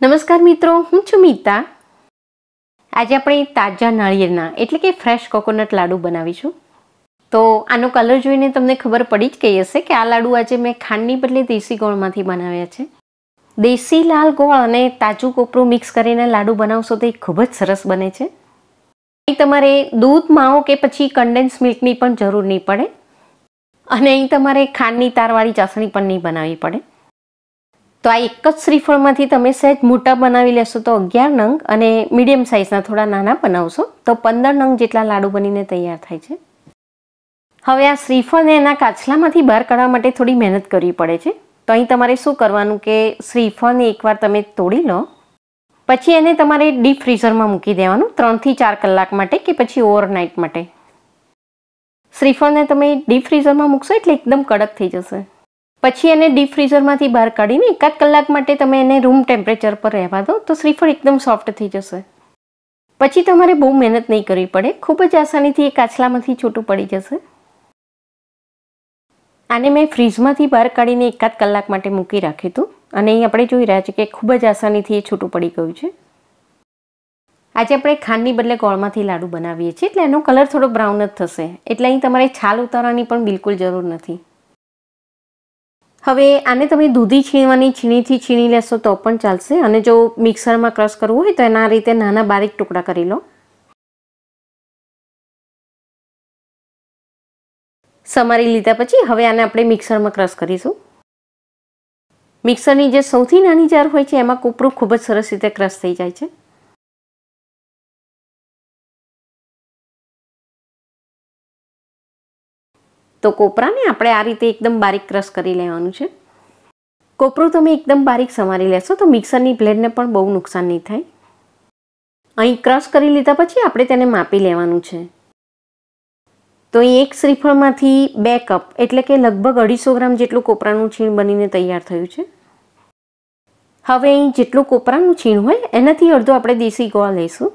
નમસ્કાર મિત્રો હું છું મીતા આજે આપણે તાજા નાળિયેરના એટલે કે ફ્રેશ કોકોનટ લાડુ બનાવીશું તો આનો કલર જોઈને તમને ખબર પડી જ ગઈ હશે કે આ લાડુ આજે મેં ખાંડની બદલે દેશી ગોળમાંથી બનાવ્યા છે દેશી લાલ ગોળ અને તાજું કોપરું મિક્સ કરીને લાડુ બનાવશો તો એ ખૂબ જ સરસ બને છે અહીં તમારે દૂધ માવો કે પછી કન્ડેન્સ મિલ્કની પણ જરૂર નહીં પડે અને અહીં તમારે ખાંડની તારવાળી ચાસણી પણ નહીં બનાવવી પડે તો આ એક જ શ્રીફળમાંથી તમે સહેજ મોટા બનાવી લેશો તો અગિયાર નંગ અને મીડિયમ સાઇઝના થોડા નાના બનાવશો તો પંદર નંગ જેટલા લાડુ બનીને તૈયાર થાય છે હવે આ શ્રીફળને એના કાચલામાંથી બહાર કાઢવા માટે થોડી મહેનત કરવી પડે છે તો અહીં તમારે શું કરવાનું કે શ્રીફળને એકવાર તમે તોડી લો પછી એને તમારે ડીપ ફ્રીઝરમાં મૂકી દેવાનું ત્રણથી ચાર કલાક માટે કે પછી ઓવરનાઇટ માટે શ્રીફળને તમે ડીપ ફ્રીઝરમાં મૂકશો એટલે એકદમ કડક થઈ જશે પછી એને ડીપ ફ્રીઝરમાંથી બહાર કાઢીને એકાદ કલાક માટે તમે એને રૂમ ટેમ્પરેચર પર રહેવા દો તો શ્રીફળ એકદમ સોફ્ટ થઈ જશે પછી તમારે બહુ મહેનત નહીં કરવી પડે ખૂબ જ આસાનીથી એ કાચલામાંથી છૂટું પડી જશે આને મેં ફ્રીજમાંથી બહાર કાઢીને એકાદ કલાક માટે મૂકી રાખ્યું હતું અને અહીં આપણે જોઈ રહ્યા છીએ કે ખૂબ જ આસાનીથી એ છૂટું પડી ગયું છે આજે આપણે ખાંડની બદલે ગોળમાંથી લાડુ બનાવીએ છીએ એટલે એનો કલર થોડો બ્રાઉન જ થશે એટલે અહીં તમારે છાલ ઉતારવાની પણ બિલકુલ જરૂર નથી હવે આને તમે દૂધી છીણવાની છીણીથી છીણી લેશો તો પણ ચાલશે અને જો મિક્સરમાં ક્રશ કરવું હોય તો એના રીતે નાના બારીક ટુકડા કરી લો સમારી લીધા પછી હવે આને આપણે મિક્સરમાં ક્રશ કરીશું મિક્સરની જે સૌથી નાની જાર હોય છે એમાં કોપરું ખૂબ જ સરસ રીતે ક્રશ થઈ જાય છે તો કોપરાને આપણે આ રીતે એકદમ બારીક ક્રશ કરી લેવાનું છે કોપરું તમે એકદમ બારીક સમારી લેશો તો મિક્સરની બ્લેડને પણ બહુ નુકસાન નહીં થાય અહીં ક્રશ કરી લીધા પછી આપણે તેને માપી લેવાનું છે તો અહીં એક શ્રીફળમાંથી બે કપ એટલે કે લગભગ અઢીસો ગ્રામ જેટલું કોપરાનું છીણ બનીને તૈયાર થયું છે હવે અહીં જેટલું કોપરાનું છીણ હોય એનાથી અડધો આપણે દેશી ગોળ લઈશું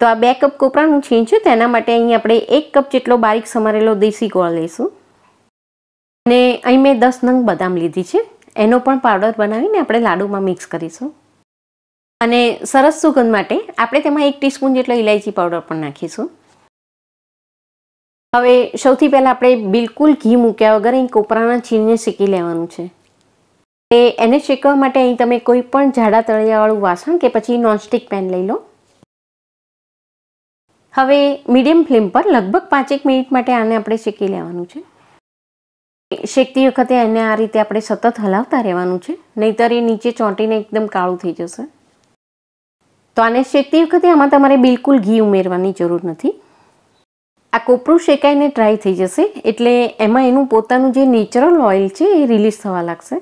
તો આ બે કપ કોપરાનું છીણ છે તેના માટે અહીં આપણે એક કપ જેટલો બારીક સમારેલો દેશી ગોળ લઈશું અને અહીં મેં દસ નંગ બદામ લીધી છે એનો પણ પાવડર બનાવીને આપણે લાડુમાં મિક્સ કરીશું અને સરસ સુગંધ માટે આપણે તેમાં એક ટીસ્પૂન જેટલો ઇલાયચી પાવડર પણ નાખીશું હવે સૌથી પહેલાં આપણે બિલકુલ ઘી મૂક્યા વગર અહીં કોપરાના છીણને શેકી લેવાનું છે એને શેકવા માટે અહીં તમે કોઈ પણ જાડા તળિયાવાળું વાસણ કે પછી નોનસ્ટિક પેન લઈ લો હવે મીડિયમ ફ્લેમ પર લગભગ પાંચેક મિનિટ માટે આને આપણે શેકી લેવાનું છે શેકતી વખતે એને આ રીતે આપણે સતત હલાવતા રહેવાનું છે નહીતર એ નીચે ચોંટીને એકદમ કાળું થઈ જશે તો આને શેકતી વખતે આમાં તમારે બિલકુલ ઘી ઉમેરવાની જરૂર નથી આ કોપરું શેકાઈને ડ્રાય થઈ જશે એટલે એમાં એનું પોતાનું જે નેચરલ ઓઇલ છે એ રિલીઝ થવા લાગશે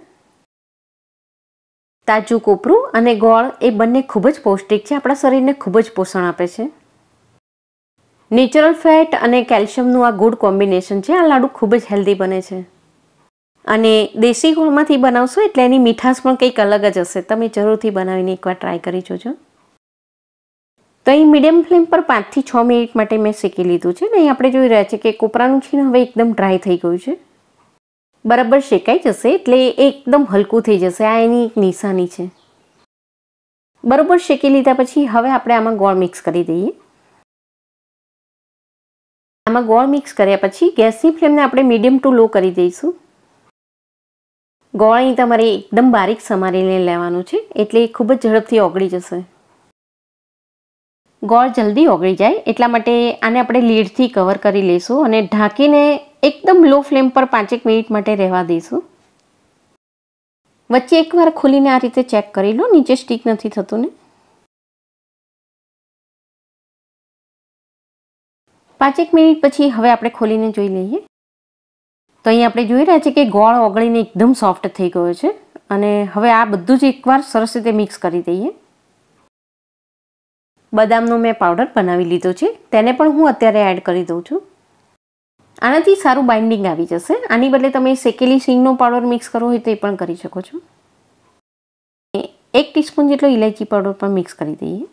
તાજું કોપરું અને ગોળ એ બંને ખૂબ જ પૌષ્ટિક છે આપણા શરીરને ખૂબ જ પોષણ આપે છે નેચરલ ફેટ અને કેલ્શિયમનું આ ગુડ કોમ્બિનેશન છે આ લાડુ ખૂબ જ હેલ્ધી બને છે અને દેશી ગોળમાંથી બનાવશો એટલે એની મીઠાશ પણ કંઈક અલગ જ હશે તમે જરૂરથી બનાવીને એકવાર ટ્રાય કરી જોજો તો અહીં મીડિયમ ફ્લેમ પર પાંચથી છ મિનિટ માટે મેં શેકી લીધું છે અને અહીં આપણે જોઈ રહ્યા છીએ કે કોપરાનું છીણ હવે એકદમ ડ્રાય થઈ ગયું છે બરાબર શેકાઈ જશે એટલે એકદમ હલકું થઈ જશે આ એની એક નિશાની છે બરાબર શેકી લીધા પછી હવે આપણે આમાં ગોળ મિક્સ કરી દઈએ આમાં ગોળ મિક્સ કર્યા પછી ગેસની ફ્લેમને આપણે મીડિયમ ટુ લો કરી દઈશું ગોળ અહીં તમારે એકદમ બારીક સમારીને લેવાનું છે એટલે ખૂબ જ ઝડપથી ઓગળી જશે ગોળ જલ્દી ઓગળી જાય એટલા માટે આને આપણે લીડથી કવર કરી લઈશું અને ઢાંકીને એકદમ લો ફ્લેમ પર પાંચેક મિનિટ માટે રહેવા દઈશું વચ્ચે એકવાર ખોલીને આ રીતે ચેક કરી લો નીચે સ્ટીક નથી થતું ને પાંચેક મિનિટ પછી હવે આપણે ખોલીને જોઈ લઈએ તો અહીં આપણે જોઈ રહ્યા છીએ કે ગોળ ઓગળીને એકદમ સોફ્ટ થઈ ગયો છે અને હવે આ બધું જ એકવાર સરસ રીતે મિક્સ કરી દઈએ બદામનો મેં પાવડર બનાવી લીધો છે તેને પણ હું અત્યારે એડ કરી દઉં છું આનાથી સારું બાઇન્ડિંગ આવી જશે આની બદલે તમે શેકેલી સિંગનો પાવડર મિક્સ કરવો હોય તો એ પણ કરી શકો છો એક ટીસ્પૂન જેટલો ઇલાયચી પાવડર પણ મિક્સ કરી દઈએ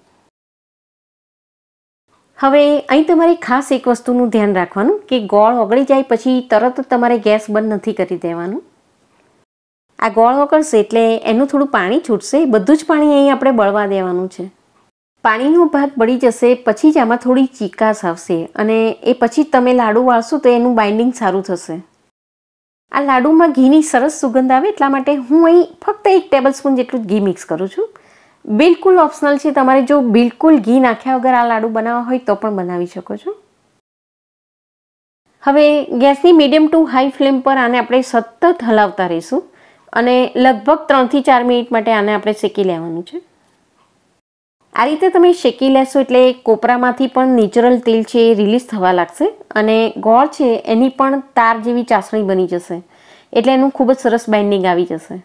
હવે અહીં તમારે ખાસ એક વસ્તુનું ધ્યાન રાખવાનું કે ગોળ ઓગળી જાય પછી તરત જ તમારે ગેસ બંધ નથી કરી દેવાનું આ ગોળ ઓગળશે એટલે એનું થોડું પાણી છૂટશે બધું જ પાણી અહીં આપણે બળવા દેવાનું છે પાણીનો ભાગ બળી જશે પછી જ આમાં થોડી ચીકાશ આવશે અને એ પછી તમે લાડુ વાળશો તો એનું બાઇન્ડિંગ સારું થશે આ લાડુમાં ઘીની સરસ સુગંધ આવે એટલા માટે હું અહીં ફક્ત એક ટેબલ સ્પૂન જેટલું જ ઘી મિક્સ કરું છું બિલકુલ ઓપ્શનલ છે તમારે જો બિલકુલ ઘી નાખ્યા વગર આ લાડુ બનાવવા હોય તો પણ બનાવી શકો છો હવે ગેસની મીડિયમ ટુ હાઈ ફ્લેમ પર આને આપણે સતત હલાવતા રહીશું અને લગભગ ત્રણથી ચાર મિનિટ માટે આને આપણે શેકી લેવાનું છે આ રીતે તમે શેકી લેશો એટલે કોપરામાંથી પણ નેચરલ તેલ છે એ રિલીઝ થવા લાગશે અને ગોળ છે એની પણ તાર જેવી ચાસણી બની જશે એટલે એનું ખૂબ જ સરસ બાઇન્ડિંગ આવી જશે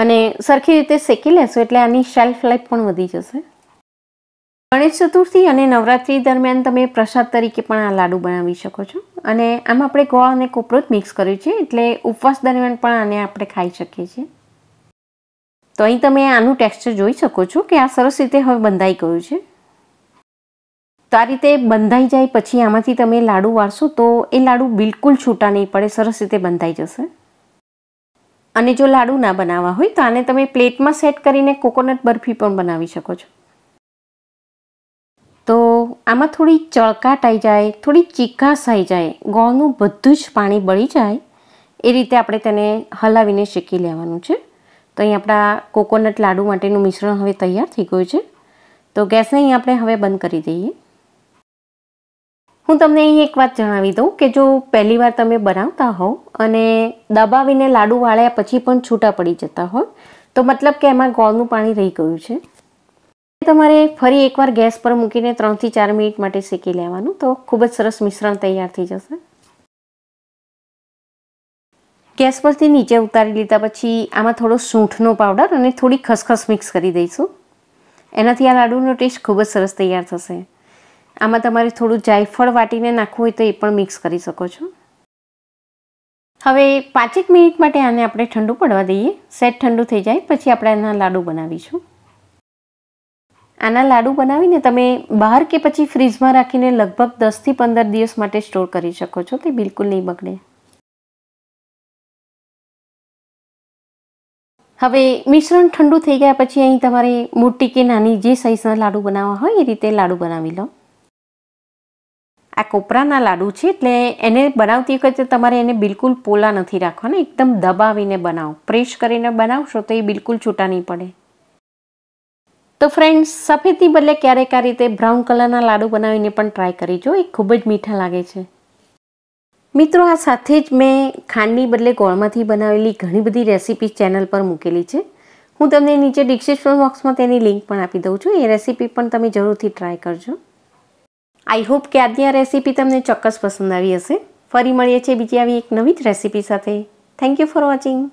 અને સરખી રીતે શેકી લેશો એટલે આની શેલ્ફ લાઈફ પણ વધી જશે ગણેશ ચતુર્થી અને નવરાત્રિ દરમિયાન તમે પ્રસાદ તરીકે પણ આ લાડુ બનાવી શકો છો અને આમ આપણે ગોળ અને કોપરોજ મિક્સ કર્યું છે એટલે ઉપવાસ દરમિયાન પણ આને આપણે ખાઈ શકીએ છીએ તો અહીં તમે આનું ટેક્સચર જોઈ શકો છો કે આ સરસ રીતે હવે બંધાઈ ગયું છે તો આ રીતે બંધાઈ જાય પછી આમાંથી તમે લાડુ વારશો તો એ લાડુ બિલકુલ છૂટા નહીં પડે સરસ રીતે બંધાઈ જશે અને જો લાડુ ના બનાવવા હોય તો આને તમે પ્લેટમાં સેટ કરીને કોકોનટ બરફી પણ બનાવી શકો છો તો આમાં થોડી ચળકાટ આવી જાય થોડી ચીકાશ આવી જાય ગોળનું બધું જ પાણી બળી જાય એ રીતે આપણે તેને હલાવીને શેકી લેવાનું છે તો અહીં આપણા કોકોનટ લાડુ માટેનું મિશ્રણ હવે તૈયાર થઈ ગયું છે તો ગેસને અહીં આપણે હવે બંધ કરી દઈએ હું તમને અહીં એક વાત જણાવી દઉં કે જો પહેલી વાર તમે બનાવતા હોવ અને દબાવીને લાડુ વાળ્યા પછી પણ છૂટા પડી જતા હોય તો મતલબ કે એમાં ગોળનું પાણી રહી ગયું છે તમારે ફરી એકવાર ગેસ પર મૂકીને ત્રણથી ચાર મિનિટ માટે શેકી લેવાનું તો ખૂબ જ સરસ મિશ્રણ તૈયાર થઈ જશે ગેસ પરથી નીચે ઉતારી લીધા પછી આમાં થોડો સૂંઠનો પાવડર અને થોડી ખસખસ મિક્સ કરી દઈશું એનાથી આ લાડુનો ટેસ્ટ ખૂબ જ સરસ તૈયાર થશે આમાં તમારે થોડું જાયફળ વાટીને નાખવું હોય તો એ પણ મિક્સ કરી શકો છો હવે પાંચેક મિનિટ માટે આને આપણે ઠંડુ પડવા દઈએ સેટ ઠંડુ થઈ જાય પછી આપણે આના લાડુ બનાવીશું આના લાડુ બનાવીને તમે બહાર કે પછી ફ્રીજમાં રાખીને લગભગ દસથી પંદર દિવસ માટે સ્ટોર કરી શકો છો તે બિલકુલ નહીં બગડે હવે મિશ્રણ ઠંડુ થઈ ગયા પછી અહીં તમારે મોટી કે નાની જે સાઈઝના લાડુ બનાવવા હોય એ રીતે લાડુ બનાવી લો આ કોપરાના લાડુ છે એટલે એને બનાવતી વખતે તમારે એને બિલકુલ પોલા નથી રાખવાના એકદમ દબાવીને બનાવો પ્રેશ કરીને બનાવશો તો એ બિલકુલ છૂટા નહીં પડે તો ફ્રેન્ડ્સ સફેદની બદલે ક્યારેક આ રીતે બ્રાઉન કલરના લાડુ બનાવીને પણ ટ્રાય કરીજો એ ખૂબ જ મીઠા લાગે છે મિત્રો આ સાથે જ મેં ખાંડની બદલે ગોળમાંથી બનાવેલી ઘણી બધી રેસીપી ચેનલ પર મૂકેલી છે હું તમને નીચે ડિસ્ક્રિપ્શન બોક્સમાં તેની લિંક પણ આપી દઉં છું એ રેસીપી પણ તમે જરૂરથી ટ્રાય કરજો આઈ હોપ કે આજની આ રેસીપી તમને ચોક્કસ પસંદ આવી હશે ફરી મળીએ છીએ બીજી આવી એક નવી જ રેસીપી સાથે થેન્ક યુ ફોર વોચિંગ